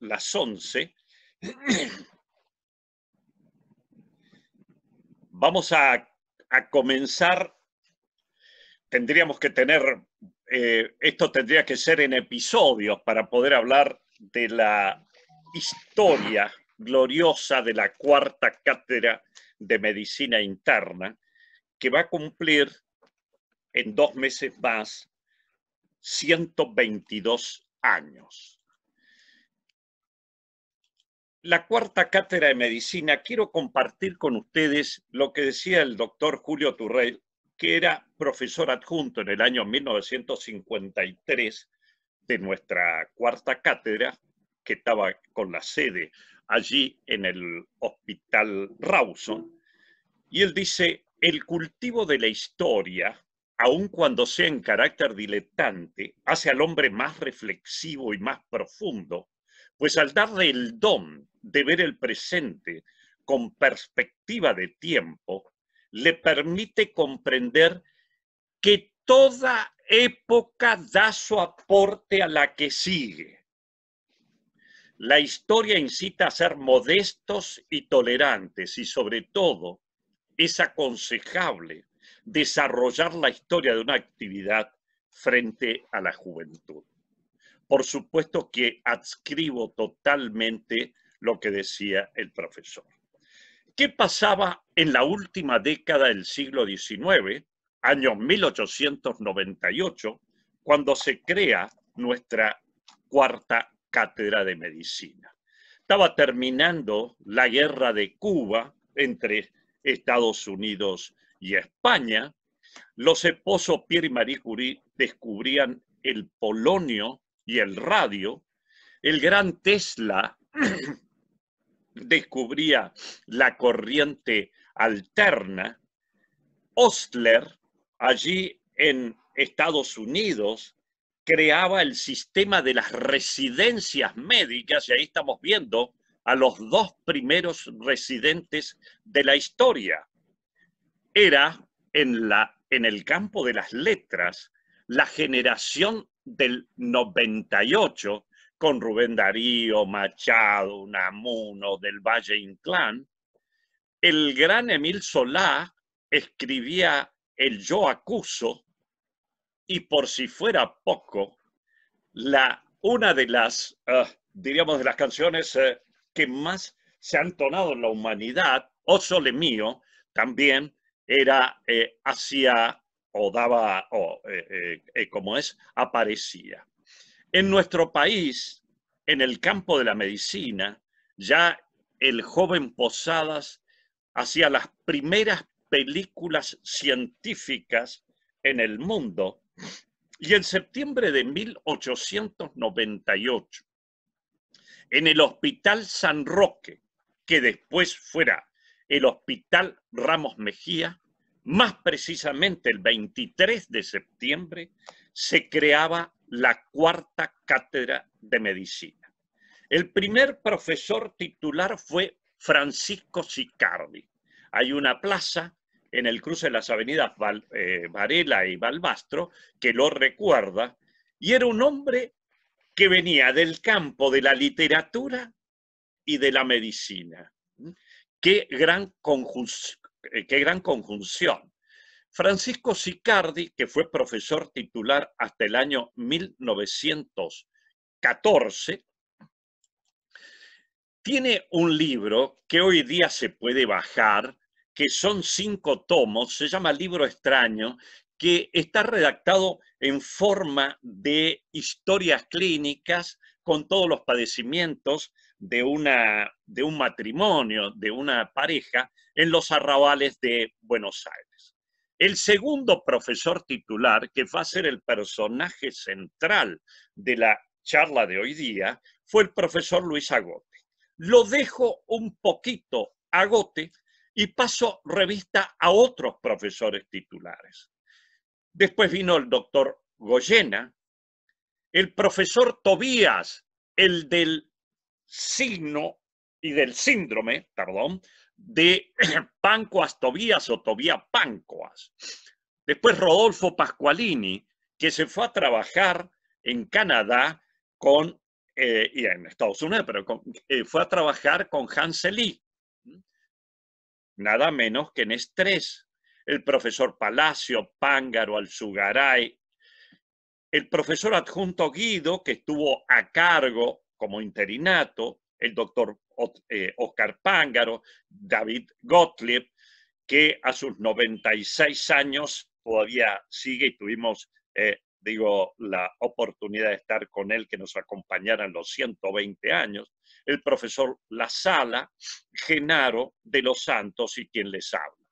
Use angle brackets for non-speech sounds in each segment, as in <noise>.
las 11, vamos a, comenzar, tendríamos que tener, eh, esto tendría que ser en episodios para poder hablar de la historia gloriosa de la cuarta cátedra de medicina interna, que va a cumplir en dos meses más 122 años la cuarta cátedra de medicina, quiero compartir con ustedes lo que decía el doctor Julio Turrell, que era profesor adjunto en el año 1953 de nuestra cuarta cátedra, que estaba con la sede allí en el Hospital Rawson. Y él dice, el cultivo de la historia, aun cuando sea en carácter diletante, hace al hombre más reflexivo y más profundo pues al darle el don de ver el presente con perspectiva de tiempo, le permite comprender que toda época da su aporte a la que sigue. La historia incita a ser modestos y tolerantes y sobre todo es aconsejable desarrollar la historia de una actividad frente a la juventud. Por supuesto que adscribo totalmente lo que decía el profesor. ¿Qué pasaba en la última década del siglo XIX, año 1898, cuando se crea nuestra cuarta cátedra de medicina? Estaba terminando la guerra de Cuba entre Estados Unidos y España. Los esposos Pierre y Marie Curie descubrían el polonio y el radio, el gran Tesla <clears throat> descubría la corriente alterna, Ostler, allí en Estados Unidos, creaba el sistema de las residencias médicas, y ahí estamos viendo a los dos primeros residentes de la historia. Era en, la, en el campo de las letras la generación del 98 con Rubén Darío, Machado, Namuno, del Valle Inclán, el gran Emil Solá escribía el yo acuso y por si fuera poco, la, una de las, eh, diríamos, de las canciones eh, que más se han tonado en la humanidad, O Sole Mío, también era eh, hacia o daba, o eh, eh, eh, como es, aparecía. En mm. nuestro país, en el campo de la medicina, ya el joven Posadas hacía las primeras películas científicas en el mundo y en septiembre de 1898, en el Hospital San Roque, que después fuera el Hospital Ramos Mejía, más precisamente el 23 de septiembre se creaba la cuarta cátedra de medicina. El primer profesor titular fue Francisco Sicardi. Hay una plaza en el cruce de las avenidas eh, Varela y Balbastro que lo recuerda y era un hombre que venía del campo de la literatura y de la medicina. ¿Mm? Qué gran conjunción eh, qué gran conjunción. Francisco Sicardi, que fue profesor titular hasta el año 1914, tiene un libro que hoy día se puede bajar, que son cinco tomos, se llama Libro Extraño, que está redactado en forma de historias clínicas con todos los padecimientos de, una, de un matrimonio, de una pareja, en los arrabales de Buenos Aires. El segundo profesor titular, que va a ser el personaje central de la charla de hoy día, fue el profesor Luis Agote. Lo dejo un poquito Agote y paso revista a otros profesores titulares. Después vino el doctor Goyena, el profesor Tobías, el del signo y del síndrome, perdón, de <clears throat> Pancoas Tobías o Tobía Pancoas. Después Rodolfo Pasqualini, que se fue a trabajar en Canadá con, eh, y en Estados Unidos, pero eh, fue a trabajar con Hanseli, nada menos que en estrés. El profesor Palacio, Pángaro, Alzugaray, el profesor adjunto Guido, que estuvo a cargo como interinato, el doctor eh, Oscar Pángaro, David Gottlieb, que a sus 96 años todavía sigue y tuvimos, eh, digo, la oportunidad de estar con él, que nos acompañara en los 120 años, el profesor La Sala, Genaro de los Santos y quien les habla.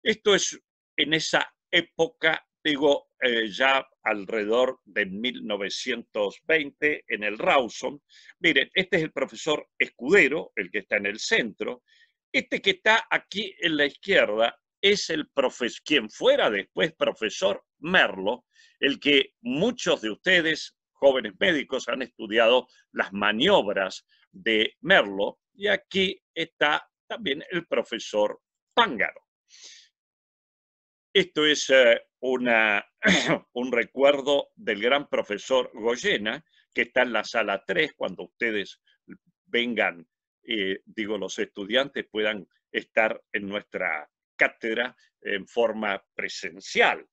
Esto es en esa época digo, eh, ya alrededor de 1920 en el Rawson. Miren, este es el profesor Escudero, el que está en el centro. Este que está aquí en la izquierda es el profesor, quien fuera después profesor Merlo, el que muchos de ustedes, jóvenes médicos, han estudiado las maniobras de Merlo. Y aquí está también el profesor Pángaro. Esto es eh, <clears throat> un recuerdo del gran profesor Goyena, que está en la sala 3, cuando ustedes vengan, eh, digo, los estudiantes puedan estar en nuestra cátedra en forma presencial.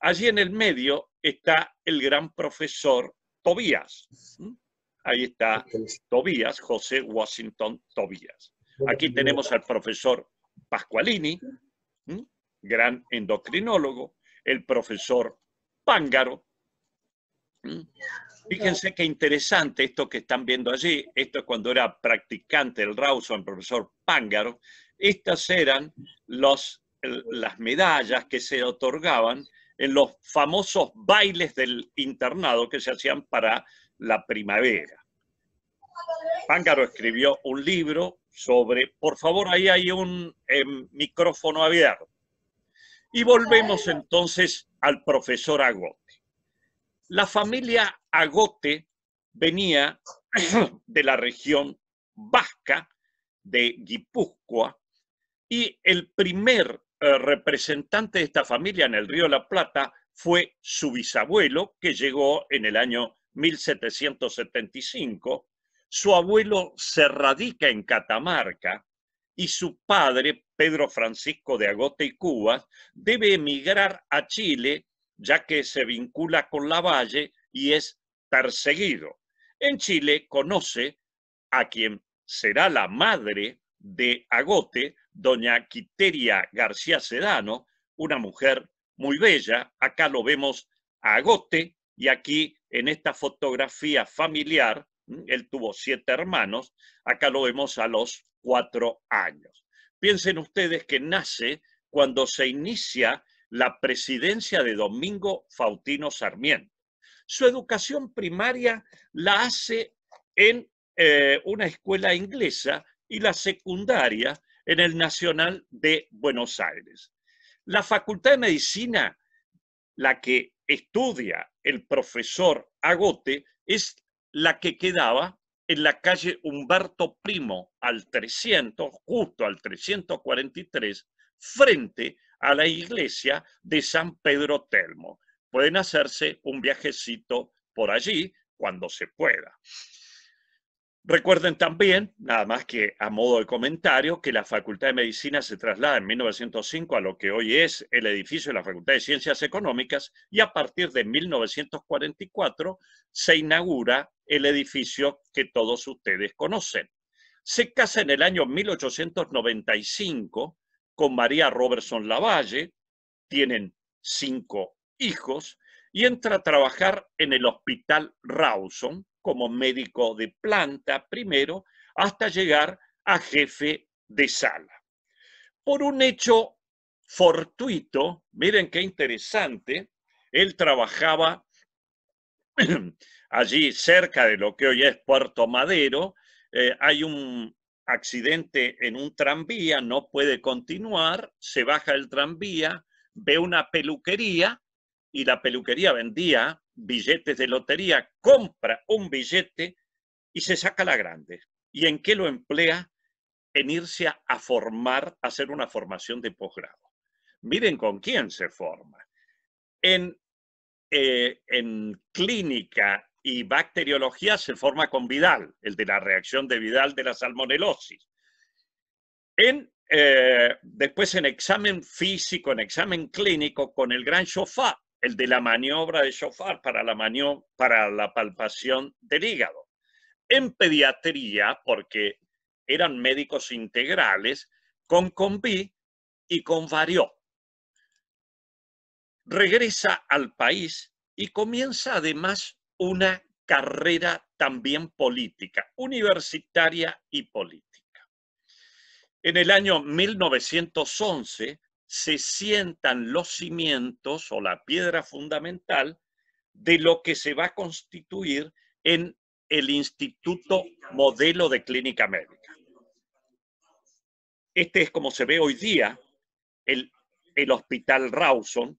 Allí en el medio está el gran profesor Tobías. Ahí está este Tobías, José Washington Tobías. Aquí tenemos al profesor Pasqualini, gran endocrinólogo, el profesor Pángaro. ¿Mm? Fíjense qué interesante esto que están viendo allí. Esto es cuando era practicante el Rawson, profesor Pángaro. Estas eran las medallas que se otorgaban en los famosos bailes del internado que se hacían para la primavera. Pángaro escribió un libro sobre, por favor, ahí hay un eh, micrófono abierto. Y volvemos entonces al profesor Agote. La familia Agote venía <clears throat> de la región vasca de Guipúzcoa y el primer eh, representante de esta familia en el río La Plata fue su bisabuelo, que llegó en el año 1775. Su abuelo se radica en Catamarca y su padre, Pedro Francisco de Agote y Cubas, debe emigrar a Chile ya que se vincula con Lavalle y es perseguido. En Chile conoce a quien será la madre de Agote, doña Quiteria García Sedano, una mujer muy bella. Acá lo vemos a Agote y aquí en esta fotografía familiar él tuvo siete hermanos. Acá lo vemos a los cuatro años. Piensen ustedes que nace cuando se inicia la presidencia de Domingo Fautino Sarmiento. Su educación primaria la hace en eh, una escuela inglesa y la secundaria en el Nacional de Buenos Aires. La Facultad de Medicina, la que estudia el profesor Agote, es la que quedaba en la calle Humberto Primo al 300, justo al 343, frente a la iglesia de San Pedro Telmo. Pueden hacerse un viajecito por allí cuando se pueda. Recuerden también, nada más que a modo de comentario, que la Facultad de Medicina se traslada en 1905 a lo que hoy es el edificio de la Facultad de Ciencias Económicas y a partir de 1944 se inaugura el edificio que todos ustedes conocen. Se casa en el año 1895 con María Robertson Lavalle, tienen cinco hijos y entra a trabajar en el Hospital Rawson como médico de planta primero hasta llegar a jefe de sala. Por un hecho fortuito, miren qué interesante, él trabajaba <clears throat> allí cerca de lo que hoy es Puerto Madero, eh, hay un accidente en un tranvía, no puede continuar, se baja el tranvía, ve una peluquería y la peluquería vendía billetes de lotería, compra un billete y se saca la grande. ¿Y en qué lo emplea? En irse a, formar, a hacer una formación de posgrado. Miren con quién se forma. En, eh, en clínica y bacteriología se forma con Vidal, el de la reacción de Vidal de la salmonelosis. En, eh, después en examen físico, en examen clínico, con el gran Chauffard, el de la maniobra de Chauffard para la, para la palpación del hígado. En pediatría, porque eran médicos integrales, con Combi y con Varió. Regresa al país y comienza además una carrera también política, universitaria y política. En el año 1911 se sientan los cimientos o la piedra fundamental de lo que se va a constituir en el Instituto Modelo de Clínica Médica. Este es como se ve hoy día el, el Hospital Rawson,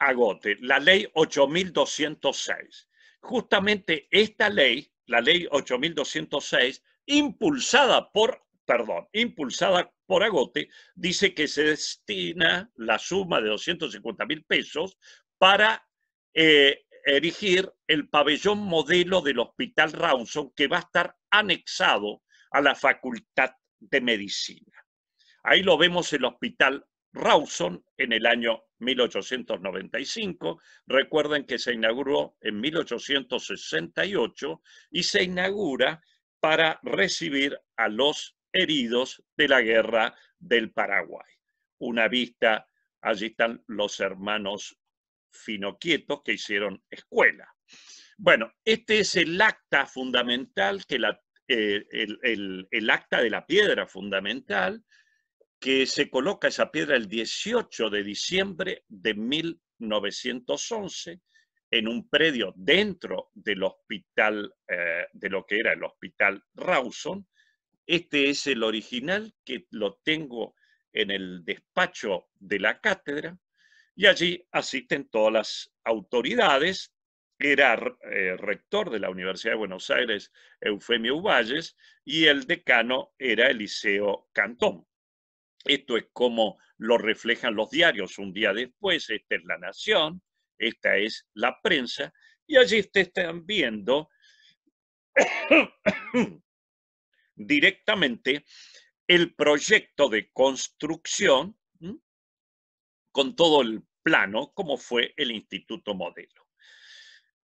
agote, la ley 8206. Justamente esta ley, la ley 8206, impulsada por, perdón, impulsada por agote, dice que se destina la suma de 250 mil pesos para eh, erigir el pabellón modelo del Hospital Rawson que va a estar anexado a la Facultad de Medicina. Ahí lo vemos el Hospital Rawson en el año 1895. Recuerden que se inauguró en 1868 y se inaugura para recibir a los heridos de la guerra del Paraguay. Una vista, allí están los hermanos finoquietos que hicieron escuela. Bueno, este es el acta fundamental, que eh, el, acta de la piedra fundamental, que se coloca esa piedra el 18 de diciembre de 1911 en un predio dentro del hospital, eh, de lo que era el hospital Rawson. Este es el original que lo tengo en el despacho de la cátedra y allí asisten todas las autoridades. Era eh, rector de la Universidad de Buenos Aires, Eufemio Uballes, y el decano era Eliseo Cantón. Esto es como lo reflejan los diarios un día después. Esta es La Nación, esta es la prensa, y allí ustedes están viendo <coughs> directamente el proyecto de construcción con todo el plano, como fue el Instituto Modelo.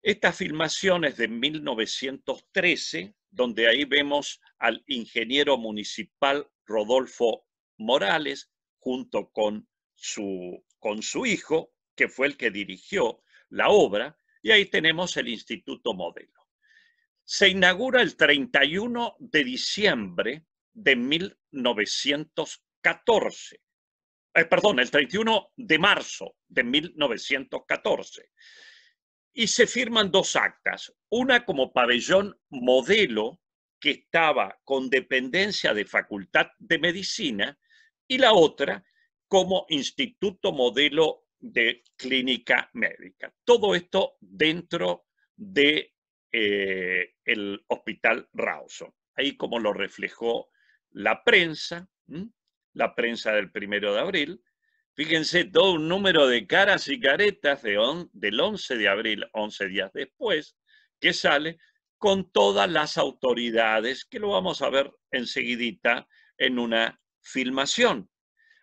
Esta filmación es de 1913, donde ahí vemos al ingeniero municipal Rodolfo Morales, junto con su, con su hijo, que fue el que dirigió la obra, y ahí tenemos el Instituto Modelo. Se inaugura el 31 de diciembre de 1914. Eh, perdón, el 31 de marzo de 1914. Y se firman dos actas, una como pabellón modelo que estaba con dependencia de Facultad de Medicina y la otra como instituto modelo de clínica médica. Todo esto dentro del de, eh, hospital Rawson. Ahí como lo reflejó la prensa, la prensa del primero de abril. Fíjense, todo un número de caras y caretas de del 11 de abril, 11 días después, que sale con todas las autoridades, que lo vamos a ver enseguidita en una filmación.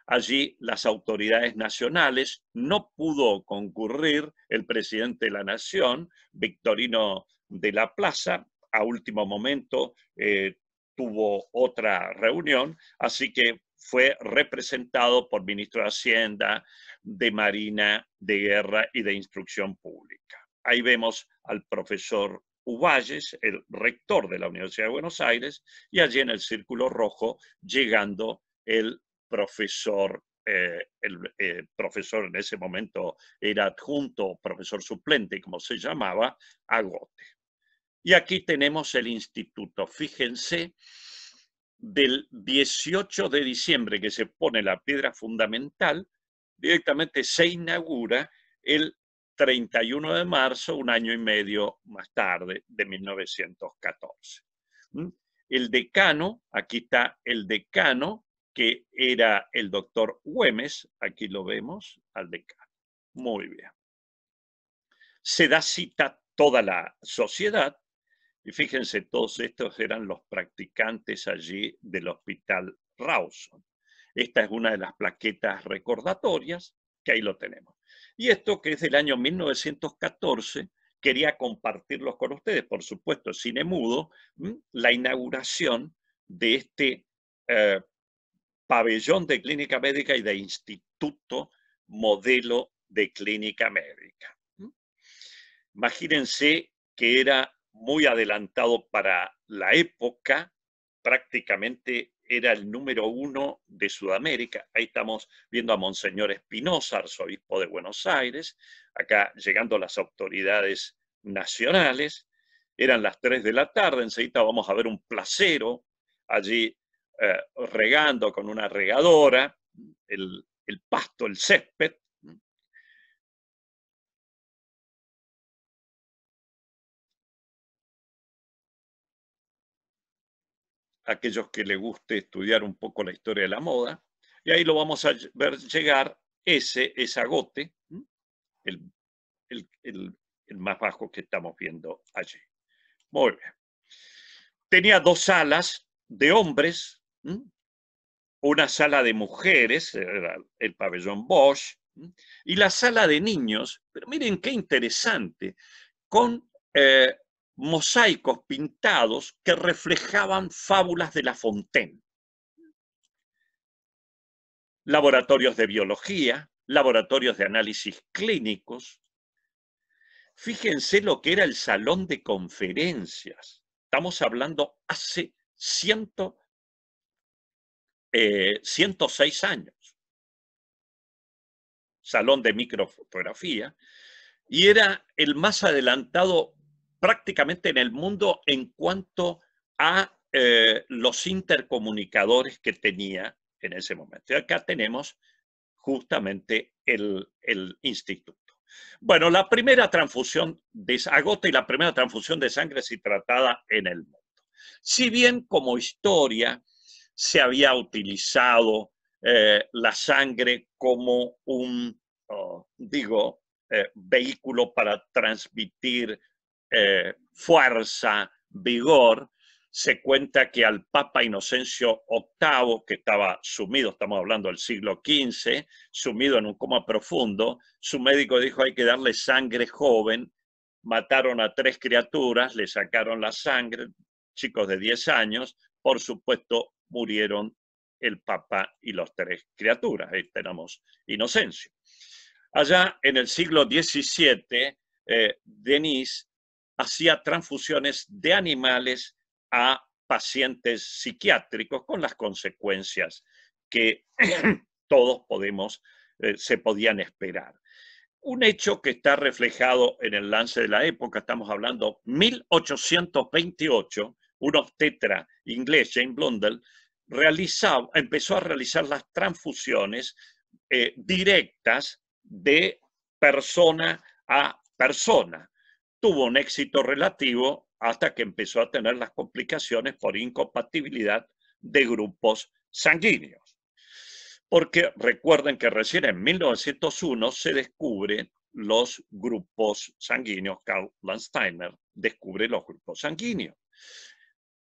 Allí las autoridades nacionales no pudo concurrir el presidente de la Nación, Victorino de la Plaza, a último momento eh, tuvo otra reunión, así que fue representado por ministro de Hacienda, de Marina, de Guerra y de Instrucción Pública. Ahí vemos al profesor Uballes, el rector de la Universidad de Buenos Aires, y allí en el Círculo Rojo, llegando el profesor, eh, el eh, profesor en ese momento era adjunto, profesor suplente, como se llamaba, Agote. Y aquí tenemos el instituto. Fíjense, del 18 de diciembre que se pone la piedra fundamental, directamente se inaugura el 31 de marzo, un año y medio más tarde, de 1914. ¿Mm? El decano, aquí está el decano, que era el doctor Güemes, aquí lo vemos, al decano. Muy bien. Se da cita toda la sociedad, y fíjense, todos estos eran los practicantes allí del hospital Rawson. Esta es una de las plaquetas recordatorias, que ahí lo tenemos. Y esto que es del año 1914, quería compartirlos con ustedes, por supuesto, cine mudo, la inauguración de este eh, pabellón de clínica médica y de instituto modelo de clínica médica. Imagínense que era muy adelantado para la época, prácticamente era el número uno de Sudamérica. Ahí estamos viendo a Monseñor Espinosa, arzobispo de Buenos Aires, acá llegando las autoridades nacionales. Eran las 3 de la tarde, enseguida vamos a ver un placero allí eh, regando con una regadora el, pasto, el césped. aquellos que les guste estudiar un poco la historia de la moda, y ahí lo vamos a ver llegar ese, ese agote, el, más bajo que estamos viendo allí. Muy bien. Tenía dos alas de hombres ¿Mm? una sala de mujeres, eh, el pabellón Bosch, y la sala de niños, pero miren qué interesante, con eh, mosaicos pintados que reflejaban fábulas de La Fontaine. Laboratorios de biología, laboratorios de análisis clínicos. Fíjense lo que era el salón de conferencias. Estamos hablando hace ciento 106 eh, años, salón de microfotografía, y era el más adelantado prácticamente en el mundo en cuanto a eh, los intercomunicadores que tenía en ese momento. Y acá tenemos justamente el, instituto. Bueno, la primera transfusión de agota y la primera transfusión de sangre se tratada en el mundo. Si bien como historia se había utilizado eh, la sangre como un, oh, digo, eh, vehículo para transmitir eh, fuerza, vigor. Se cuenta que al Papa Inocencio VIII, que estaba sumido, estamos hablando del siglo XV, sumido en un coma profundo, su médico dijo hay que darle sangre joven, mataron a tres criaturas, le sacaron la sangre, chicos de 10 años, por supuesto murieron el Papa y las tres criaturas. Ahí tenemos Inocencio. Allá en el siglo XVII, eh, Denis hacía transfusiones de animales a pacientes psiquiátricos con las consecuencias que <clears throat> todos podemos, eh, se podían esperar. Un hecho que está reflejado en el lance de la época, estamos hablando 1828, un obstetra inglés, Jane Blundell, empezó a realizar las transfusiones eh, directas de persona a persona. Tuvo un éxito relativo hasta que empezó a tener las complicaciones por incompatibilidad de grupos sanguíneos. Porque recuerden que recién en 1901 se descubren los grupos sanguíneos, Karl Landsteiner descubre los grupos sanguíneos.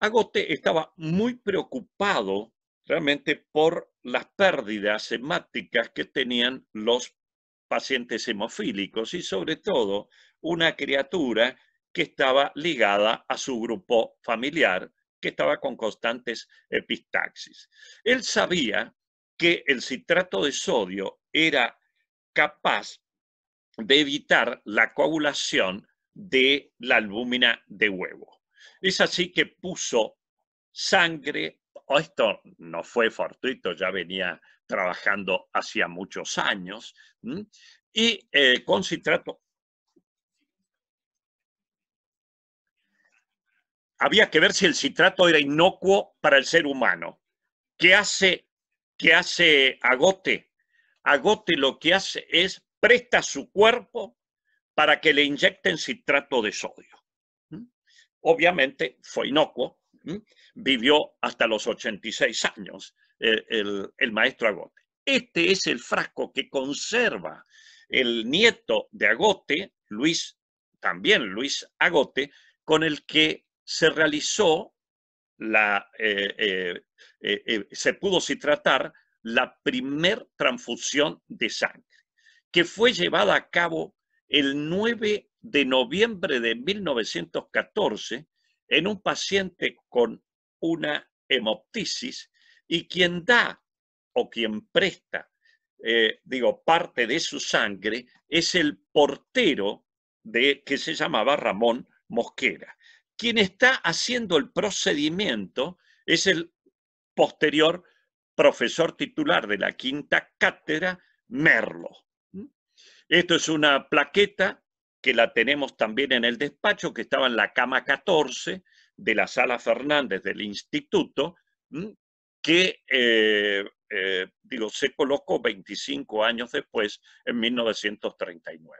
Agote estaba muy preocupado realmente por las pérdidas hemáticas que tenían los pacientes hemofílicos y sobre todo una criatura que estaba ligada a su grupo familiar, que estaba con constantes epistaxis. Él sabía que el citrato de sodio era capaz de evitar la coagulación de la albúmina de huevo. Es así que puso sangre, esto no fue fortuito, ya venía trabajando hacía muchos años, y eh, con citrato había que ver si el citrato era inocuo para el ser humano. ¿Qué hace, qué hace Agote? Agote lo que hace es presta su cuerpo para que le inyecten citrato de sodio obviamente fue inocuo, vivió hasta los 86 años eh, el, el, maestro Agote. Este es el frasco que conserva el nieto de Agote, Luis, también Luis Agote, con el que se realizó la, eh, eh, se pudo tratar, la primera transfusión de sangre, que fue llevada a cabo el 9 de noviembre de 1914 en un paciente con una hemoptisis y quien da o quien presta, eh, digo, parte de su sangre es el portero de, que se llamaba Ramón Mosquera. Quien está haciendo el procedimiento es el posterior profesor titular de la quinta cátedra, Merlo. ¿Mm? Esto es una plaqueta que la tenemos también en el despacho, que estaba en la cama 14 de la sala Fernández del instituto, que eh, eh, digo, se colocó 25 años después, en 1939.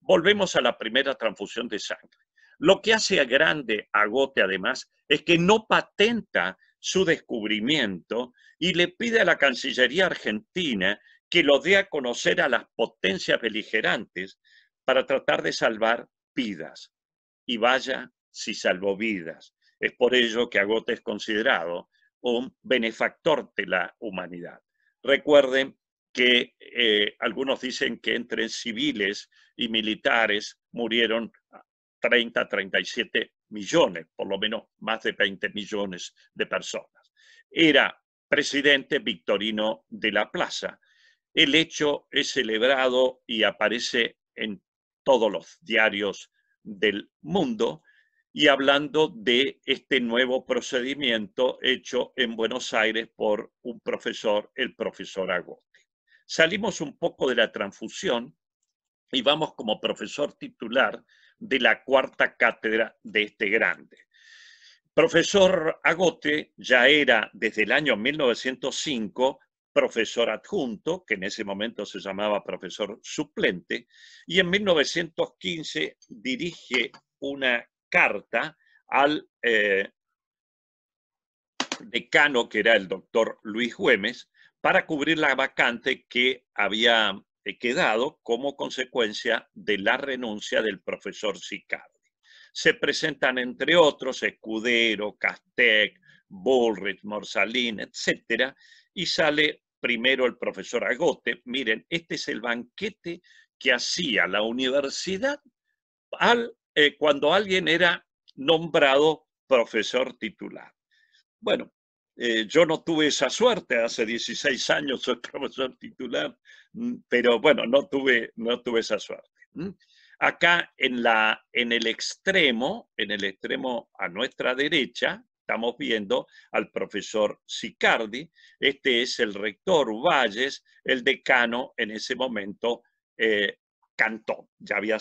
Volvemos a la primera transfusión de sangre. Lo que hace a grande agote, además, es que no patenta su descubrimiento y le pide a la Cancillería Argentina que lo dé a conocer a las potencias beligerantes para tratar de salvar vidas. Y vaya si salvó vidas. Es por ello que Agote es considerado un benefactor de la humanidad. Recuerden que eh, algunos dicen que entre civiles y militares murieron 30, 37 millones, por lo menos más de 20 millones de personas. Era presidente Victorino de la Plaza. El hecho es celebrado y aparece en todos los diarios del mundo y hablando de este nuevo procedimiento hecho en Buenos Aires por un profesor, el profesor Agote. Salimos un poco de la transfusión y vamos como profesor titular de la cuarta cátedra de este grande. Profesor Agote ya era desde el año 1905 profesor adjunto, que en ese momento se llamaba profesor suplente, y en 1915 dirige una carta al eh, decano, que era el doctor Luis Güemes, para cubrir la vacante que había eh, quedado como consecuencia de la renuncia del profesor Sicardi. Se presentan, entre otros, Escudero, Castec, Bullrich, Morsalín, etcétera, y sale primero el profesor Agote. Miren, este es el banquete que hacía la universidad al, eh, cuando alguien era nombrado profesor titular. Bueno, eh, yo no tuve esa suerte, hace 16 años soy <laughs> profesor titular, mm, pero bueno, no tuve, no tuve esa suerte. Acá en, la, en el extremo, en el extremo a nuestra derecha, estamos viendo al profesor Sicardi, este es el rector Valles, el decano en ese momento eh, cantó, ya había,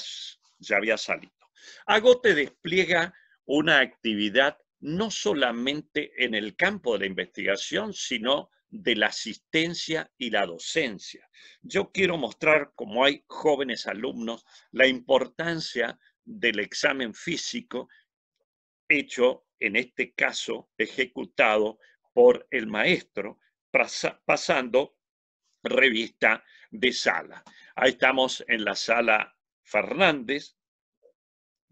ya había salido. Agote despliega una actividad no solamente en el campo de la investigación, sino de la asistencia y la docencia. Yo quiero mostrar, como hay jóvenes alumnos, la importancia del examen físico hecho en este caso ejecutado por el maestro, pasando revista de sala. Ahí estamos en la sala Fernández,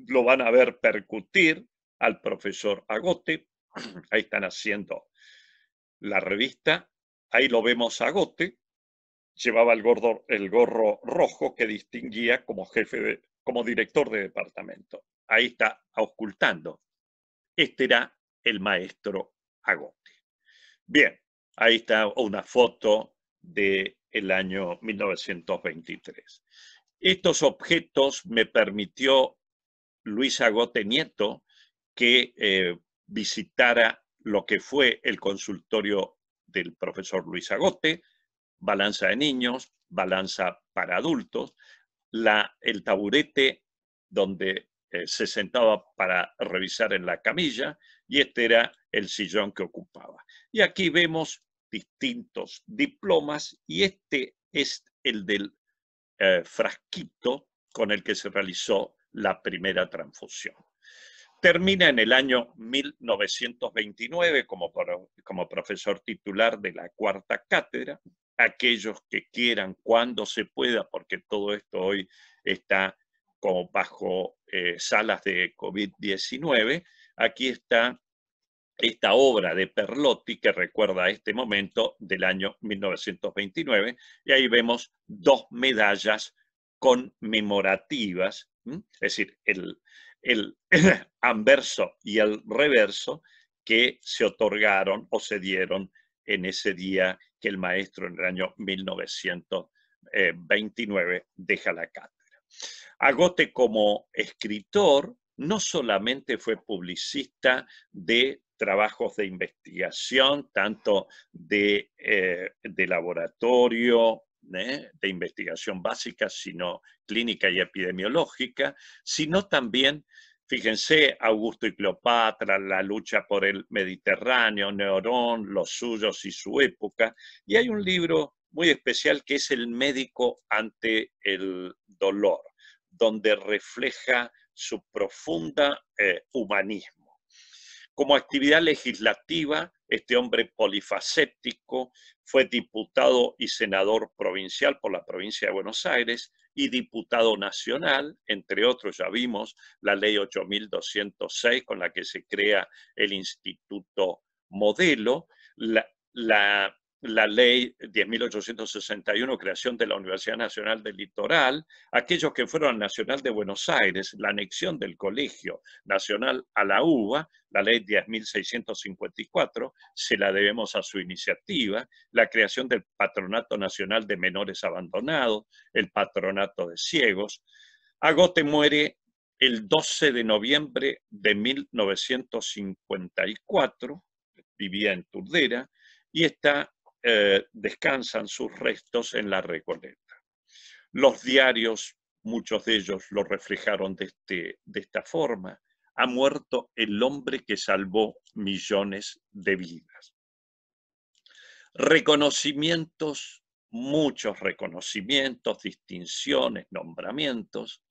lo van a ver percutir al profesor Agote, <clears throat> ahí están haciendo la revista, ahí lo vemos a Agote, llevaba el, el gorro rojo que distinguía como jefe, de, como director de departamento. Ahí está auscultando este era el maestro Agote. Bien, ahí está una foto del año 1923. Estos objetos me permitió Luis Agote Nieto que eh, visitara lo que fue el consultorio del profesor Luis Agote, balanza de niños, balanza para adultos, el taburete donde eh, se sentaba para revisar en la camilla y este era el sillón que ocupaba. Y aquí vemos distintos diplomas y este es el del eh, frasquito con el que se realizó la primera transfusión. Termina en el año 1929 como, como profesor titular de la cuarta cátedra. Aquellos que quieran, cuando se pueda, porque todo esto hoy está como bajo eh, salas de COVID-19. Aquí está esta obra de Perlotti que recuerda a este momento del año 1929 y ahí vemos dos medallas conmemorativas, es decir, el, el <coughs> anverso y el reverso que se otorgaron o se dieron en ese día que el maestro en el año 1929 eh, deja la cátedra. Agote como escritor no solamente fue publicista de trabajos de investigación, tanto de, eh, laboratorio, ¿eh? de investigación básica, sino clínica y epidemiológica, sino también, fíjense, Augusto y Cleopatra, la lucha por el Mediterráneo, Neurón, los suyos y su época. Y hay un libro muy especial que es el médico ante el dolor, donde refleja su profunda eh, humanismo. Como actividad legislativa, este hombre polifacéptico fue diputado y senador provincial por la provincia de Buenos Aires y diputado nacional, entre otros ya vimos la ley 8206 con la que se crea el Instituto Modelo, la la ley 10.861, creación de la Universidad Nacional del Litoral, aquellos que fueron Nacional de Buenos Aires, la anexión del Colegio Nacional a la UBA, la ley 10.654, se la debemos a su iniciativa, la creación del Patronato Nacional de Menores Abandonados, el Patronato de Ciegos. Agote muere el 12 de noviembre de 1954, vivía en Turdera, y está eh, descansan sus restos en la Recoleta. Los diarios, muchos de ellos lo reflejaron de, este, de esta forma. Ha muerto el hombre que salvó millones de vidas. Reconocimientos, muchos reconocimientos, distinciones, nombramientos,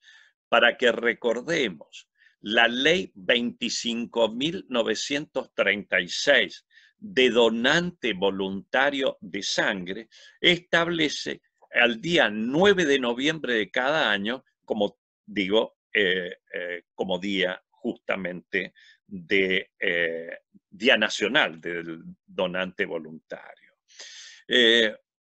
para que recordemos la ley 25.936 de donante voluntario de sangre establece al día 9 de noviembre de cada año como, digo, eh, eh, como día justamente de eh, Día Nacional del Donante Voluntario.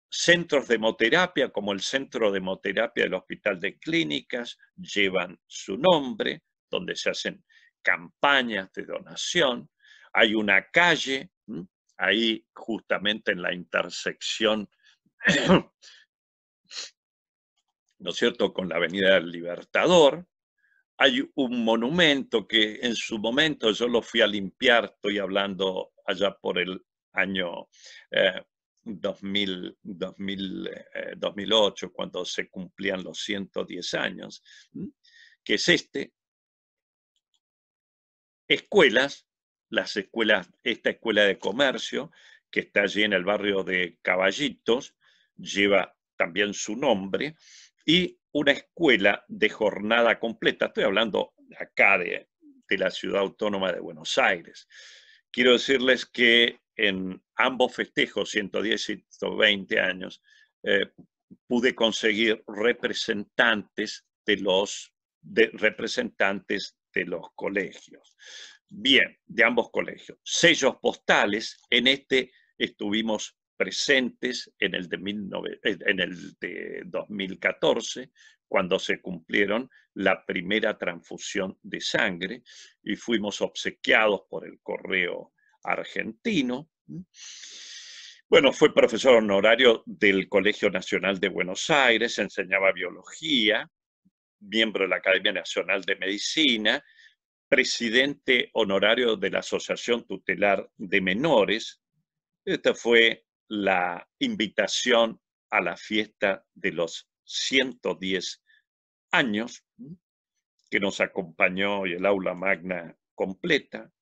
centros de hemoterapia, como el Centro de Hemoterapia del Hospital de Clínicas, llevan su nombre, donde se hacen campañas de donación. Hay una calle Ahí justamente en la intersección, <clears throat> ¿no es cierto?, con la Avenida del Libertador, hay un monumento que en su momento yo lo fui a limpiar, estoy hablando allá por el año 2008, eh, eh, cuando se cumplían los 110 años, que es este, escuelas escuelas, esta escuela de comercio, que está allí en el barrio de Caballitos, lleva también su nombre, y una escuela de jornada completa. Estoy hablando acá de, de la ciudad autónoma de Buenos Aires. Quiero decirles que en ambos festejos, 110 y 120 años, eh, pude conseguir representantes de los representantes de los colegios. Bien, de ambos colegios. Sellos postales, en este estuvimos presentes en el de, eh, en de 2014, cuando se cumplieron la primera transfusión de sangre y fuimos obsequiados por el correo argentino. Bueno, fue profesor honorario del Colegio Nacional de Buenos Aires, enseñaba biología, miembro de la Academia Nacional de Medicina presidente honorario de la Asociación Tutelar de Menores. Esta fue la invitación a la fiesta de los 110 años que nos acompañó y el aula magna completa.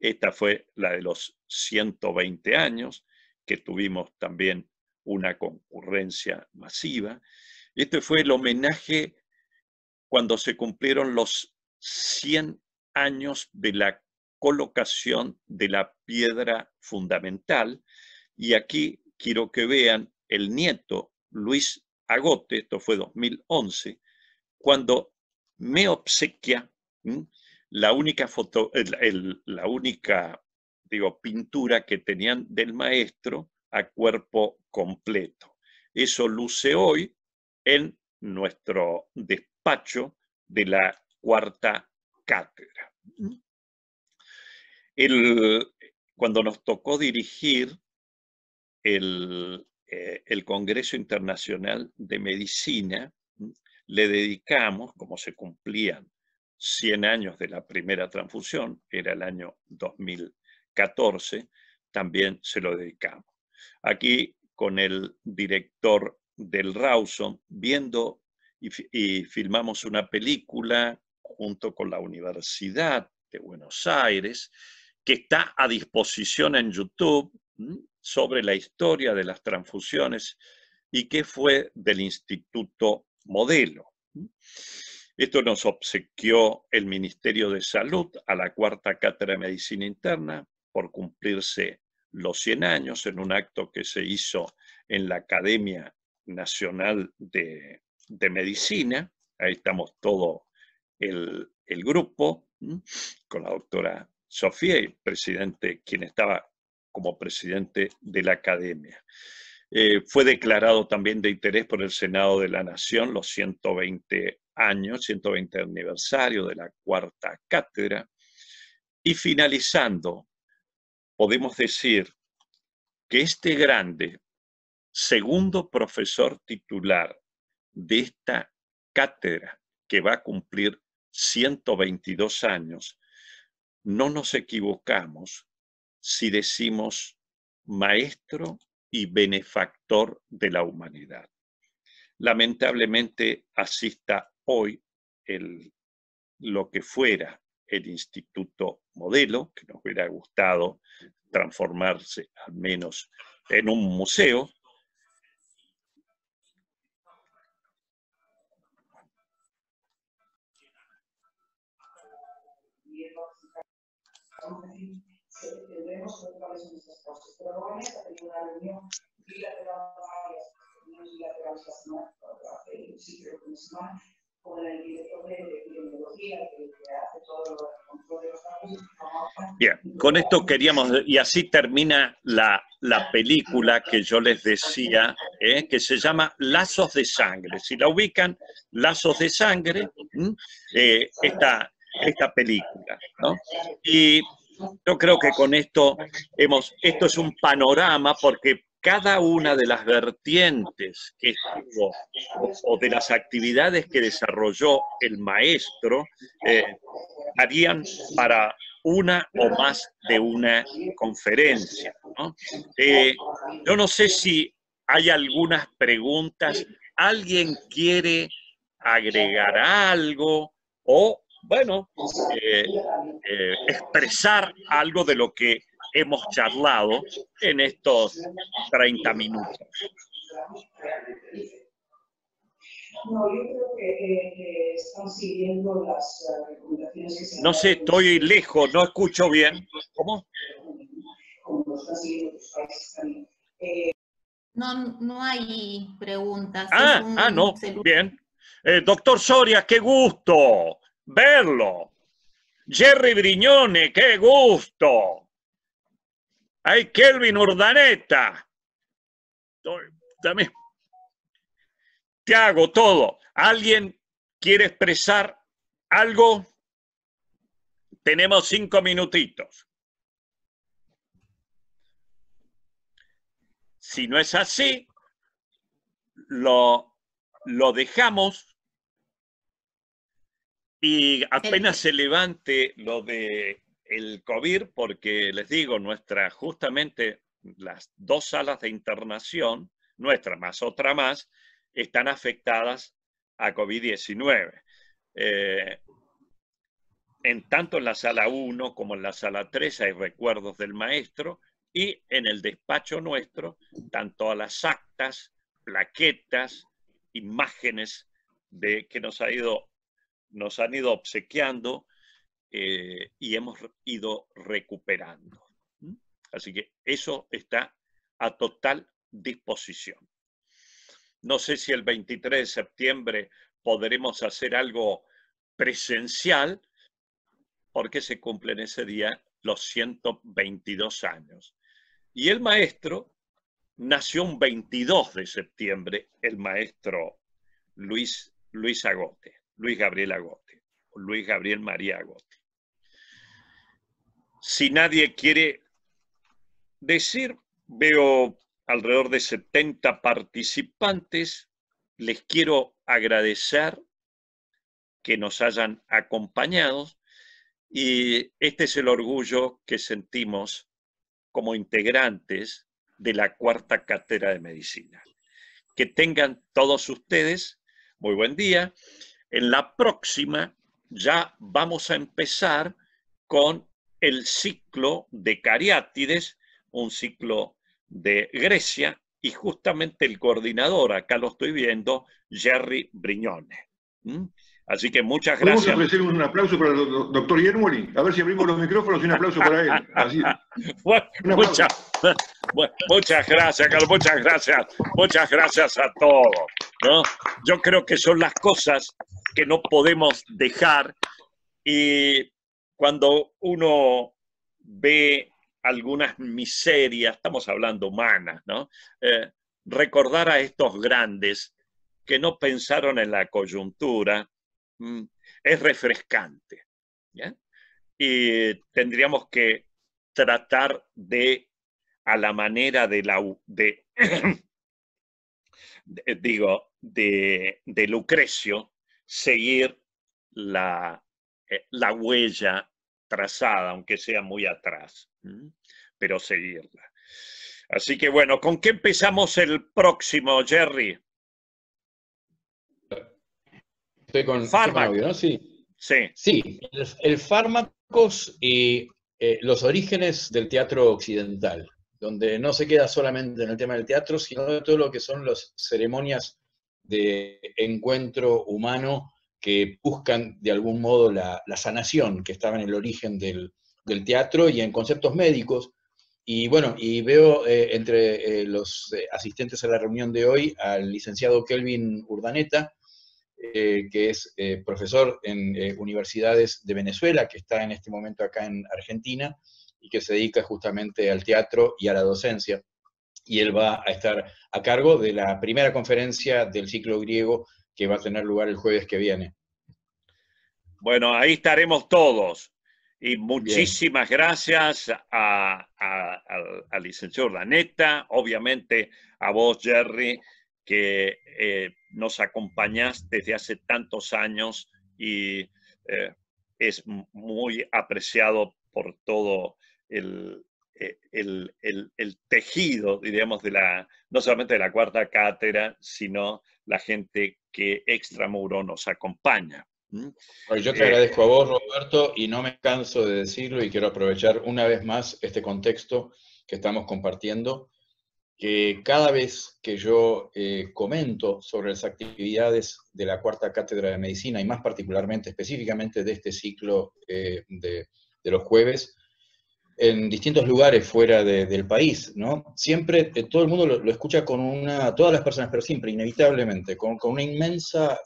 Esta fue la de los 120 años, que tuvimos también una concurrencia masiva. Este fue el homenaje cuando se cumplieron los 100 años de la colocación de la piedra fundamental. Y aquí quiero que vean el nieto Luis Agote, esto fue 2011, cuando me obsequia la única foto, la única, pintura que tenían del maestro a cuerpo completo. Eso luce hoy en nuestro despacho de la cuarta cátedra. cuando nos tocó dirigir el, eh, Congreso Internacional de Medicina, le dedicamos, como se cumplían 100 años de la primera transfusión, era el año 2014, también se lo dedicamos. Aquí con el director del Rawson, viendo y filmamos una película junto con la Universidad de Buenos Aires, que está a disposición en YouTube sobre la historia de las transfusiones y que fue del Instituto Modelo. Esto nos obsequió el Ministerio de Salud a la cuarta cátedra de medicina interna por cumplirse los 100 años en un acto que se hizo en la Academia Nacional de, de Medicina. Ahí estamos todos el, grupo con la doctora Sofía, presidente, quien estaba como presidente de la academia. Eh, fue declarado también de interés por el Senado de la Nación los 120 años, 120 aniversario de la cuarta cátedra. Y finalizando, podemos decir que este grande segundo profesor titular de esta cátedra, que va a cumplir 122 años, no nos equivocamos si decimos maestro y benefactor de la humanidad. Lamentablemente asista hoy el, lo que fuera el Instituto Modelo, que nos hubiera gustado transformarse al menos en un museo, vamos a decir, tendremos cuáles son esas cosas. Pero luego en esta una reunión bilateral varias, reuniones bilaterales la semana, hace sí creo que una semana, con el director de epidemiología que hace todo el control de los casos. Bien, con esto queríamos, y así termina la, la película que yo les decía, eh, que se llama Lazos de Sangre. Si la ubican, Lazos de Sangre, eh, esta, esta película. Y yo creo que con esto hemos, esto es un panorama porque cada una de las vertientes que o, de las actividades que desarrolló el maestro eh, harían para una o más de una conferencia. Eh, yo no sé si hay algunas preguntas. ¿Alguien quiere agregar algo o bueno, eh, eh, expresar algo de lo que hemos charlado en estos 30 minutos. No, yo creo que eh, están siguiendo las recomendaciones No sé, estoy lejos, no escucho bien. ¿Cómo? No, no hay preguntas. Ah, ah no, bien. doctor Soria, qué gusto verlo. Jerry Briñone, qué gusto. Hay Kelvin Urdaneta. También. Te hago todo. ¿Alguien quiere expresar algo? Tenemos cinco minutitos. Si no es así, lo, lo dejamos y apenas se levante lo de el COVID, porque les digo, nuestra, justamente las dos salas de internación, nuestra más otra más, están afectadas a COVID-19. Eh, en tanto en la sala 1 como en la sala 3 hay recuerdos del maestro y en el despacho nuestro, tanto a las actas, plaquetas, imágenes de que nos ha ido nos han ido obsequiando eh, y hemos ido recuperando. ¿Mm? Así que eso está a total disposición. No sé si el 23 de septiembre podremos hacer algo presencial, porque se cumplen ese día los 122 años. Y el maestro nació un 22 de septiembre, el maestro Luis, Luis Agote. Luis Gabriel Agote o Luis Gabriel María Agote. Si nadie quiere decir, veo alrededor de 70 participantes. Les quiero agradecer que nos hayan acompañado y este es el orgullo que sentimos como integrantes de la cuarta cátedra de medicina. Que tengan todos ustedes muy buen día. En la próxima ya vamos a empezar con el ciclo de Cariátides, un ciclo de Grecia, y justamente el coordinador, acá lo estoy viendo, Jerry briñone ¿Mm? Así que muchas gracias. Vamos a ofrecer un aplauso para el doctor Yermoli. A ver si abrimos los micrófonos y un aplauso para él. Así. <laughs> <laughs> muchas gracias, Carlos. Muchas gracias. Muchas gracias a todos. ¿no? Yo creo que son las cosas que no podemos dejar. Y cuando uno ve algunas miserias, estamos hablando humanas, ¿no? Eh, recordar a estos grandes que no pensaron en la coyuntura, Mm, es refrescante. Y tendríamos que tratar de, a la manera de la... <clears throat> De, digo, de, Lucrecio, seguir la, eh, la huella trazada, aunque sea muy atrás, pero seguirla. Así que bueno, ¿con qué empezamos el próximo, Jerry? con. Sí. El, fármacos y eh, los orígenes del teatro occidental, donde no se queda solamente en el tema del teatro, sino de todo lo que son las ceremonias de encuentro humano que buscan de algún modo la, sanación que estaba en el origen del, teatro y en conceptos médicos. Y bueno, y veo eh, entre eh, los asistentes a la reunión de hoy al licenciado Kelvin Urdaneta, eh, que es eh, profesor en eh, universidades de Venezuela, que está en este momento acá en Argentina y que se dedica justamente al teatro y a la docencia. Y él va a estar a cargo de la primera conferencia del ciclo griego que va a tener lugar el jueves que viene. Bueno, ahí estaremos todos. Y muchísimas gracias al licenciado Laneta, obviamente a vos, Jerry, que nos acompañás desde hace tantos años y eh, es muy apreciado por todo eh, el, tejido, diríamos, de la, no solamente de la cuarta cátedra, sino la gente que extramuro nos acompaña. ¿Mm? yo te eh, agradezco a vos, Roberto, y no me canso de decirlo y quiero aprovechar una vez más este contexto que estamos compartiendo que cada vez que yo eh, comento sobre las actividades de la cuarta cátedra de medicina, y más particularmente, específicamente de este ciclo eh, de, los jueves, en distintos lugares fuera del país, ¿no? Siempre eh, todo el mundo lo, escucha con una, todas las personas, pero siempre, inevitablemente, con, con una inmensa